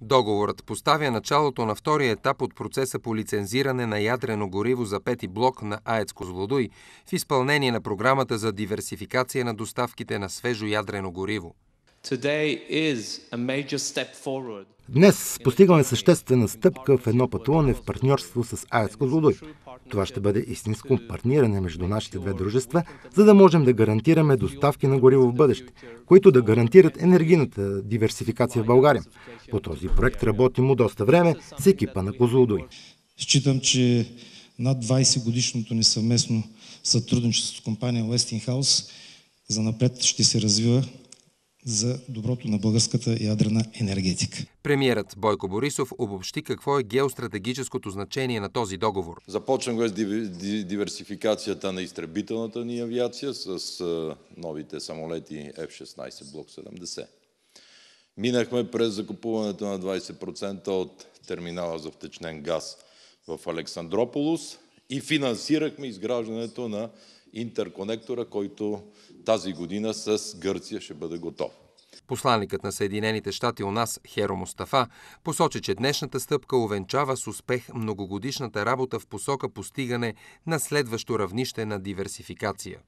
Договорът поставя началото на втория етап от процеса по лицензиране на ядрено гориво за пети блок на АЕЦ Козлодуй в изпълнение на програмата за диверсификация на доставките на свежо ядрено гориво. Днес постигаме съществена стъпка в едно пътуване в партньорство с АЕЦ Козлодой. Това ще бъде истинско партниране между нашите две дружества, за да можем да гарантираме доставки на гориво в бъдеще, които да гарантират енергийната диверсификация в България. По този проект работим от доста време с екипа на Козлодой. Считам, че над 20 годишното ни съвместно сътрудничество с компания Westinghouse за напред ще се развива за доброто на българската ядрена енергетика. Премьерът Бойко Борисов обобщи какво е геостратегическото значение на този договор. го е с диверсификацията на изтребителната ни авиация с новите самолети F-16 блок 70. Минахме през закупуването на 20% от терминала за втечнен газ в Александрополус и финансирахме изграждането на интерконектора, който тази година с Гърция ще бъде готов. Посланникът на Съединените щати у нас, Херо Мустафа, посочи, че днешната стъпка увенчава с успех многогодишната работа в посока постигане на следващо равнище на диверсификация.